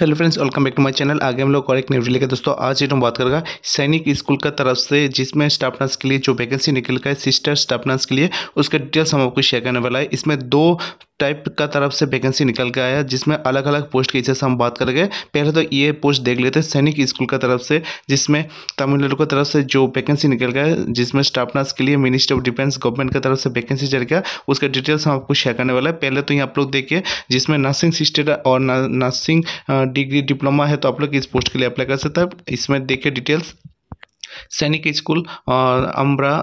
hello friends welcome back to my channel आगे हम लोग और एक न्यूज लेकर दोस्तों आज हम बात करेगा सैनिक स्कूल का तरफ से जिसमें स्टाफ नर्स के लिए जो वैकेंसी निकल गया है सिस्टर स्टाफ नर्स के लिए उसका डिटेल्स हम आपको शेयर करने वाला है इसमें दो टाइप का तरफ से वैकेंसी निकल के आया जिसमें अलग अलग पोस्ट के हिसाब से हम बात करेंगे पहले तो ये पोस्ट देख लेते हैं सैनिक स्कूल का तरफ से जिसमें तमिलनाडु की तरफ से जो वैकेंसी निकल गया जिसमें स्टाफ नर्स के लिए मिनिस्ट्री ऑफ डिफेंस गवर्नमेंट की तरफ से वैकेंसी चल गया उसका डिटेल्स हम आपको शेयर करने वाला है पहले तो ये आप लोग देखिए जिसमें नर्सिंग सिस्टर और नर्सिंग डिग्री डिप्लोमा है तो आप लोग इस पोस्ट के लिए अप्लाई कर सकते हैं इसमें देखिए डिटेल्स सैनिक स्कूल और अम्बरा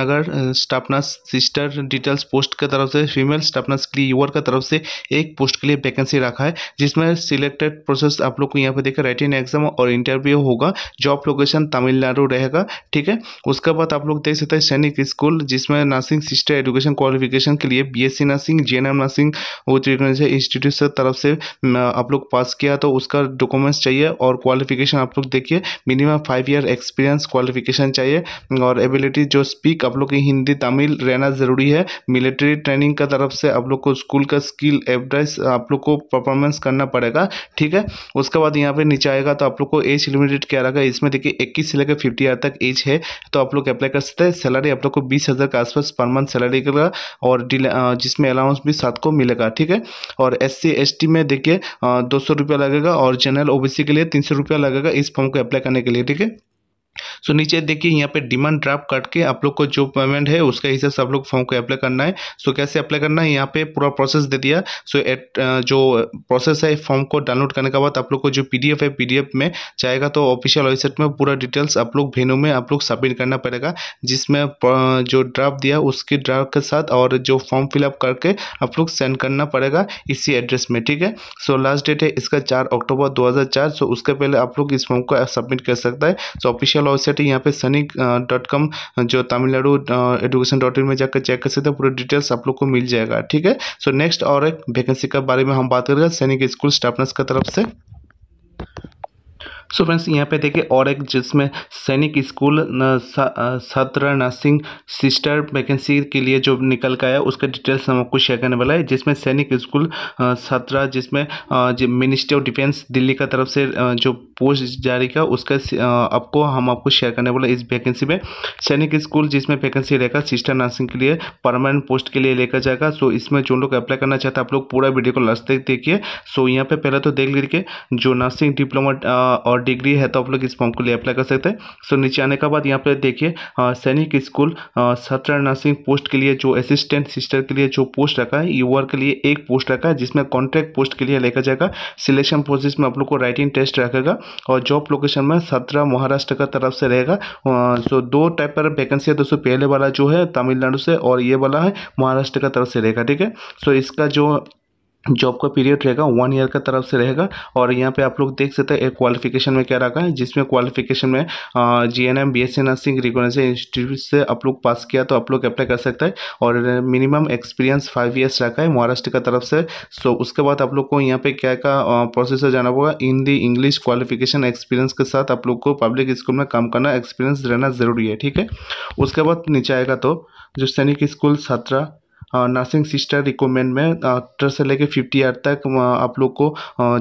नगर स्टाफना सिस्टर डिटेल्स पोस्ट के तरफ से फीमेल स्टाफनर्स के लिए यूअर का तरफ से एक पोस्ट के लिए वैकेंसी रखा है जिसमें सिलेक्टेड प्रोसेस आप लोग को यहाँ पे देखा राइटिंग एग्जाम और इंटरव्यू होगा जॉब लोकेशन तमिलनाडु रहेगा ठीक है उसके बाद आप लोग देख सकते हैं सैनिक स्कूल जिसमें नर्सिंग सिस्टर एजुकेशन क्वालिफिकेशन के लिए बी नर्सिंग जे नर्सिंग उच्च इंस्टीट्यूट से तरफ से आप लोग पास किया तो उसका डॉक्यूमेंट्स चाहिए और क्वालिफिकेशन आप लोग देखिए minimum five five year experience qualification चाहिए और एबिलिटी जो स्पीक आप लोग की हिंदी तमिल रहना ज़रूरी है मिलिट्री ट्रेनिंग का तरफ से आप लोग को स्कूल का स्किल एवरेज आप लोग को परफॉर्मेंस करना पड़ेगा ठीक है उसके बाद यहाँ पे नीचे आएगा तो आप लोग को एज लिमिटेड क्या रहेगा इसमें देखिए इक्कीस से लेकर फिफ्टी ईयर तक एज है तो आप लोग अप्लाई कर सकते हैं सैलरी आप लोग को बीस हज़ार के आसपास पर मंथ सैलरी का और जिसमें अलाउंस भी सात को मिलेगा ठीक है और एस सी में देखिए दो सौ लगेगा और जनरल ओ के लिए तीन सौ लगेगा इस फॉर्म को अप्लाई करने के लिए ठीक है सो नीचे देखिए यहाँ पे डिमांड ड्राफ्ट काट के आप लोग को जो पेमेंट है उसके हिसाब से आप लोग फॉर्म को अप्लाई करना है सो कैसे अप्लाई करना है यहाँ पे पूरा प्रोसेस दे दिया सो एट जो प्रोसेस है फॉर्म को डाउनलोड करने के बाद आप लोग को जो पीडीएफ है पीडीएफ में जाएगा तो ऑफिशियल वेबसाइट में पूरा डिटेल्स आप लोग वेन्यू में आप लोग सबमिट करना पड़ेगा जिसमें जो ड्राफ्ट दिया उसके ड्राफ्ट के साथ और जो फॉर्म फिलअप करके आप लोग सेंड करना पड़ेगा इसी एड्रेस में ठीक है सो लास्ट डेट है इसका चार अक्टूबर दो सो उसके पहले आप लोग इस फॉर्म को सबमिट कर सकता है सो ऑफिशियल वाला वेबसाइट है यहाँ पे सनी डॉट कॉम जो तमिलनाडु एजुकेशन डॉट इन में जाकर चेक कर सकते हैं पूरे डिटेल्स आप लोग को मिल जाएगा ठीक है सो नेक्स्ट और एक वैकेंसी के बारे में हम बात करेंगे सैनिक स्कूल स्टाफनर्स की तरफ से सो फ्रेंड्स यहाँ पे देखिए और एक जिसमें सैनिक स्कूल सत्र नर्सिंग सिस्टर वैकेंसी के लिए जो निकल का आया उसका डिटेल्स हम आपको शेयर करने वाला है जिसमें सैनिक स्कूल सत्रह जिसमें मिनिस्ट्री ऑफ डिफेंस दिल्ली का तरफ से जो पोस्ट जारी का उसका आपको हम आपको शेयर करने वाला इस वैकेंसी में सैनिक स्कूल जिसमें वैकेंसी रहेगा सिस्टर नर्सिंग के लिए परमानेंट पोस्ट के लिए लेकर जाएगा सो इसमें जो लोग अप्लाई करना चाहते हैं आप लोग पूरा वीडियो को लास्ट तक देखिए सो यहाँ पर पहले तो देख लीजिए जो नर्सिंग डिप्लोमा और और डिग्री है तो आप लोग इस फॉर्म को लिए अप्लाई कर सकते हैं सो नीचे आने के बाद यहाँ पर देखिए सैनिक स्कूल सत्रह नर्सिंग पोस्ट के लिए जो असिस्टेंट सिस्टर के लिए जो पोस्ट रखा है यूआर के लिए एक पोस्ट रखा है जिसमें कॉन्ट्रैक्ट पोस्ट के लिए लेकर जाएगा सिलेक्शन प्रोसेस में आप लोग को राइटिंग टेस्ट रखेगा और जॉब लोकेशन में सत्रह महाराष्ट्र का तरफ से रहेगा सो दो टाइप पर वैकेंसी है दोस्तों पहले वाला जो है तमिलनाडु से और ये वाला है महाराष्ट्र का तरफ से रहेगा ठीक है सो इसका जो जॉब का पीरियड रहेगा वन ईयर का तरफ से रहेगा और यहाँ पे आप लोग देख सकते हैं क्वालिफिकेशन में क्या रखा है जिसमें क्वालिफिकेशन में G N M B S C nursing recognisation institute से आप लोग पास किया तो आप लोग अप्लाई कर सकते हैं और मिनिमम एक्सपीरियंस फाइव ईयर्स रखा है महाराष्ट्र का तरफ से सो उसके बाद आप लोग को यहाँ पे क्या का प्रोसेस जाना होगा in the English qualification experience के साथ आप लोग को पब्लिक स्कूल में काम करना एक्सपीरियंस रहना ज़रूरी है ठीक है उसके बाद नीचे आएगा तो जो सैनिक स्कूल छात्रा नर्सिंग सिस्टर रिकमेंड में अठारह से लेकर फिफ्टी ईयर तक आप लोग को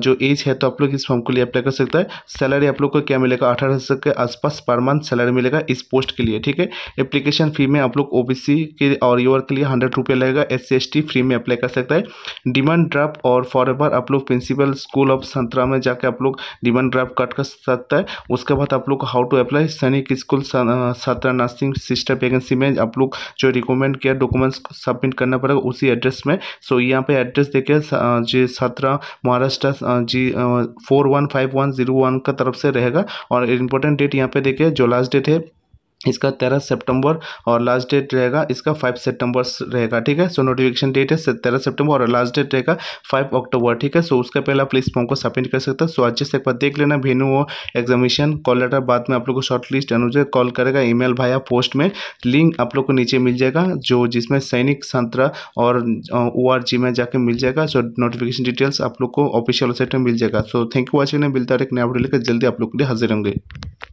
जो एज है तो आप लोग इस फॉर्म के लिए अप्लाई कर सकता है सैलरी आप लोग को क्या मिलेगा अठारह सौ के आसपास पर मंथ सैलरी मिलेगा इस पोस्ट के लिए ठीक है एप्लीकेशन फी में आप लोग ओ के और यूर के लिए हंड्रेड रुपये लगेगा एस सी फ्री में अप्लाई कर सकता है डिमांड ड्राफ्ट और फॉर आप लोग प्रिंसिपल स्कूल ऑफ संतरा में जाके आप लोग डिमांड ड्राफ्ट कट कर सकता है उसके बाद आप लोग हाउ टू अप्लाई सैनिक स्कूल सतरा नर्सिंग सिस्टर वैकेंसी में आप लोग जो रिकमेंड किया डॉक्यूमेंट्स सबमिट करना पड़ेगा उसी एड्रेस में सो यहाँ पे एड्रेस देखिए जी सत्रह महाराष्ट्र जी four one five one zero one का तरफ से रहेगा और इम्पोर्टेंट डेट यहाँ पे देखिए जो लास्ट डेट है इसका तेरह सितंबर और लास्ट डेट रहेगा इसका फाइव सितंबर रहेगा ठीक है सो नोटिफिकेशन डेट है तेरह सितंबर और लास्ट डेट रहेगा फाइव अक्टूबर ठीक है सो उसका पहले आप प्लीज फॉर्म को सबमिट कर सकते हैं सो अच्छे से एक बार देख लेना वेन्यू हो एग्जामिशन कॉल लेटर बाद में आप लोग को शॉर्ट लिस्ट अनुजय कॉल करेगा ई मेल भाया पोस्ट में लिंक आप लोग को नीचे मिल जाएगा जो जिसमें सैनिक संतरा और ओ में जाके मिल जाएगा सो नोटिफिकेशन डिटेल्स आप लोग को ऑफिशियल वेबसाइट में मिल जाएगा सो थैंक यू वॉचिंग मिलता है एक नया वीडियो लेकर जल्दी आप लोग के लिए हाजिर होंगे